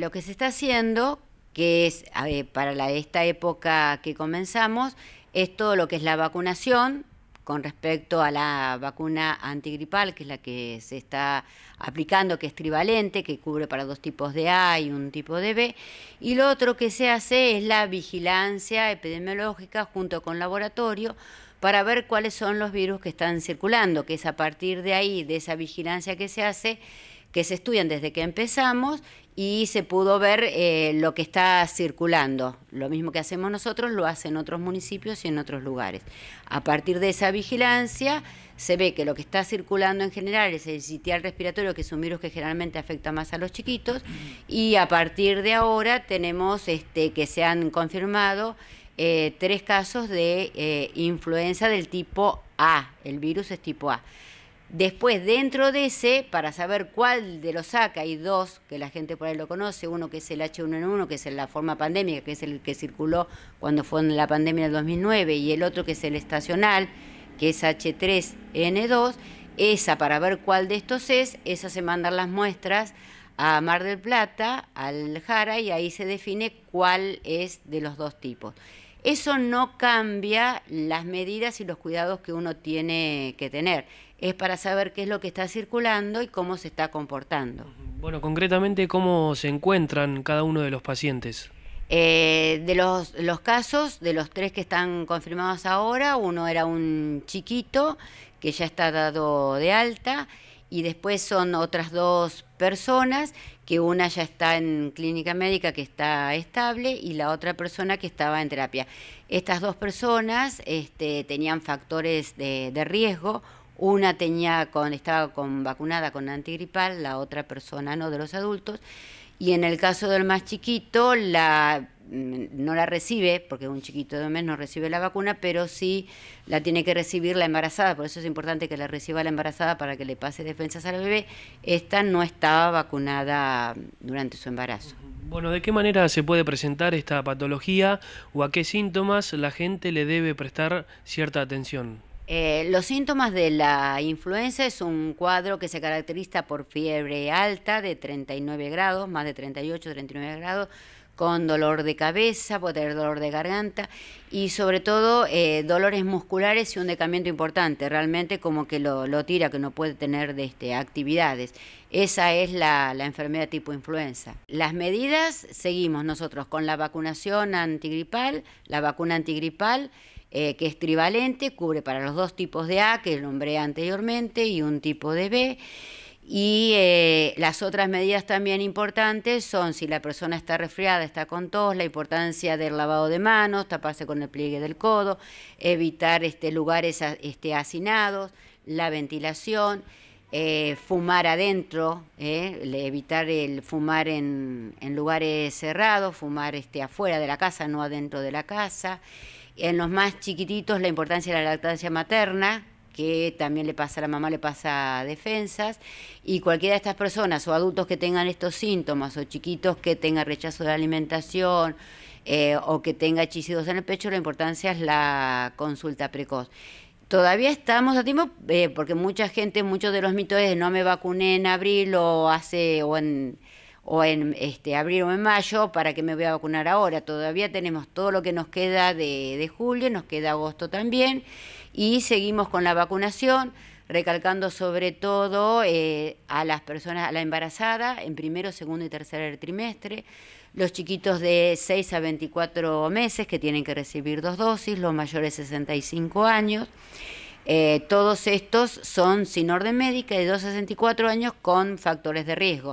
Lo que se está haciendo, que es para esta época que comenzamos, es todo lo que es la vacunación con respecto a la vacuna antigripal, que es la que se está aplicando, que es trivalente, que cubre para dos tipos de A y un tipo de B. Y lo otro que se hace es la vigilancia epidemiológica junto con laboratorio para ver cuáles son los virus que están circulando, que es a partir de ahí, de esa vigilancia que se hace, que se estudian desde que empezamos y se pudo ver eh, lo que está circulando. Lo mismo que hacemos nosotros lo hacen otros municipios y en otros lugares. A partir de esa vigilancia se ve que lo que está circulando en general es el sitial respiratorio, que es un virus que generalmente afecta más a los chiquitos, y a partir de ahora tenemos este, que se han confirmado eh, tres casos de eh, influenza del tipo A, el virus es tipo A. Después, dentro de ese, para saber cuál de los saca hay dos que la gente por ahí lo conoce, uno que es el H1N1, que es la forma pandémica, que es el que circuló cuando fue en la pandemia del 2009, y el otro que es el estacional, que es H3N2, esa para ver cuál de estos es, esa se mandan las muestras a Mar del Plata, al Jara, y ahí se define cuál es de los dos tipos. Eso no cambia las medidas y los cuidados que uno tiene que tener. Es para saber qué es lo que está circulando y cómo se está comportando. Bueno, concretamente, ¿cómo se encuentran cada uno de los pacientes? Eh, de los, casos, de los tres que están confirmados ahora, uno era un chiquito que ya está dado de alta y después son otras dos personas, que una ya está en clínica médica que está estable y la otra persona que estaba en terapia. Estas dos personas este, tenían factores de, de, riesgo, una tenía con, estaba con, vacunada con antigripal, la otra persona no de los adultos. Y en el caso del más chiquito, la Mm, no la recibe, porque un chiquito de un mes no recibe la vacuna, pero sí la tiene que recibir la embarazada, por eso es importante que la reciba la embarazada para que le pase defensas al bebé, esta no estaba vacunada durante su embarazo. Bueno, ¿de qué manera se puede presentar esta patología o a qué síntomas la gente le debe prestar cierta atención? Eh, los síntomas de la influenza es un cuadro que se caracteriza por fiebre alta de 39 grados, más de 38, 39 grados, con dolor de cabeza, puede tener dolor de garganta y sobre todo eh, dolores musculares y un decamiento importante, realmente como que lo, tira, que no puede tener de, este, actividades. Esa es la, la, enfermedad tipo influenza. Las medidas seguimos nosotros con la vacunación antigripal, la vacuna antigripal eh, que es trivalente, cubre para los dos tipos de A que nombré anteriormente y un tipo de B. Y eh, las otras medidas también importantes son si la persona está resfriada, está con tos, la importancia del lavado de manos, taparse con el pliegue del codo, evitar este, lugares este, hacinados, la ventilación. Eh, fumar adentro, eh, evitar el fumar en, lugares cerrados, fumar este, afuera de la casa, no adentro de la casa. En los más chiquititos la importancia de la lactancia materna, que también le pasa a la mamá, le pasa a defensas, y cualquiera de estas personas o adultos que tengan estos síntomas o chiquitos que tengan rechazo de la alimentación, eh, o que tenga hechicidos en el pecho, la importancia es la consulta precoz. Todavía estamos a tiempo eh, porque mucha gente, muchos de los mitos es no me vacuné en abril o hace o en o en este abril o en mayo para que me voy a vacunar ahora. Todavía tenemos todo lo que nos queda de, de julio, nos queda agosto también y seguimos con la vacunación recalcando sobre todo eh, a las personas, a la embarazada en primero, segundo y tercer trimestre, los chiquitos de 6 a 24 meses que tienen que recibir dos dosis, los mayores 65 años. Eh, todos estos son sin orden médica de 2 a 64 años con factores de riesgo.